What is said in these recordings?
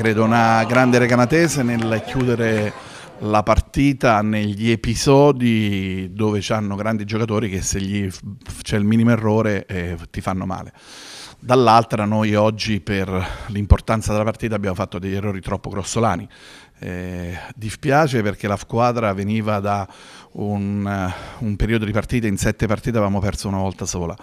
credo una grande recanatese nel chiudere la partita negli episodi dove hanno grandi giocatori che se gli c'è il minimo errore eh, ti fanno male. Dall'altra noi oggi per l'importanza della partita abbiamo fatto degli errori troppo grossolani. Eh, dispiace perché la squadra veniva da un, eh, un, periodo di partite, in sette partite avevamo perso una volta sola.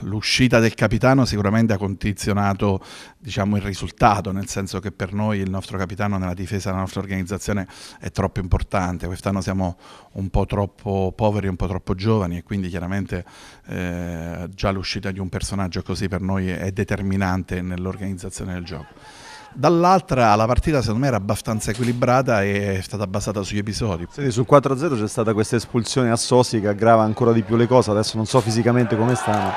l'uscita del capitano sicuramente ha condizionato diciamo, il risultato, nel senso che per noi il nostro capitano nella difesa della nostra organizzazione è troppo importante. Quest'anno siamo un po' troppo poveri, un po' troppo giovani e quindi chiaramente eh, già l'uscita di un personaggio personaggio, così per noi è determinante nell'organizzazione del gioco. Dall'altra la partita secondo me era abbastanza equilibrata e è stata basata sugli episodi. Senti, sul 4-0 c'è stata questa espulsione a Sosi che aggrava ancora di più le cose, adesso non so fisicamente come stanno,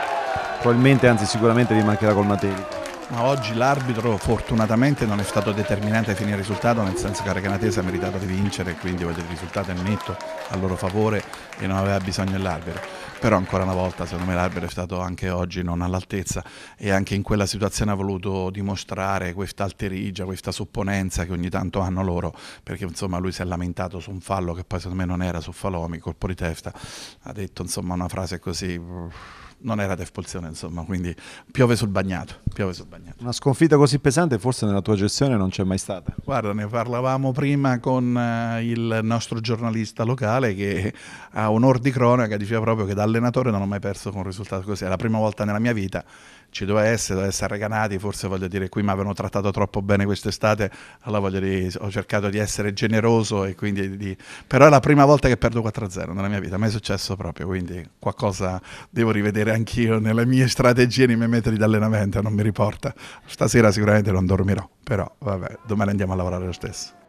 probabilmente anzi sicuramente gli mancherà col Mateli ma oggi l'arbitro fortunatamente non è stato determinante a fine risultato, nel senso che la Recanatese ha meritato di vincere, e quindi il risultato è netto a loro favore e non aveva bisogno dell'arbitro. Però ancora una volta secondo me l'arbitro è stato anche oggi non all'altezza e anche in quella situazione ha voluto dimostrare questa alterigia, questa supponenza che ogni tanto hanno loro, perché insomma lui si è lamentato su un fallo che poi secondo me non era su Falomi, colpo di testa, ha detto insomma una frase così non era Def Polsione, insomma, quindi piove sul, bagnato, piove sul bagnato. Una sconfitta così pesante forse nella tua gestione non c'è mai stata. Guarda, ne parlavamo prima con eh, il nostro giornalista locale che ha onor di cronaca, diceva proprio che da allenatore non ho mai perso con un risultato così, è la prima volta nella mia vita, ci doveva essere, doveva essere reganati, forse voglio dire qui mi avevano trattato troppo bene quest'estate, allora voglio dire, ho cercato di essere generoso e quindi di... però è la prima volta che perdo 4-0 nella mia vita, mi è successo proprio, quindi qualcosa devo rivedere anch'io nelle mie strategie, nei miei metodi di allenamento, non mi riporta. Stasera sicuramente non dormirò, però vabbè, domani andiamo a lavorare lo stesso.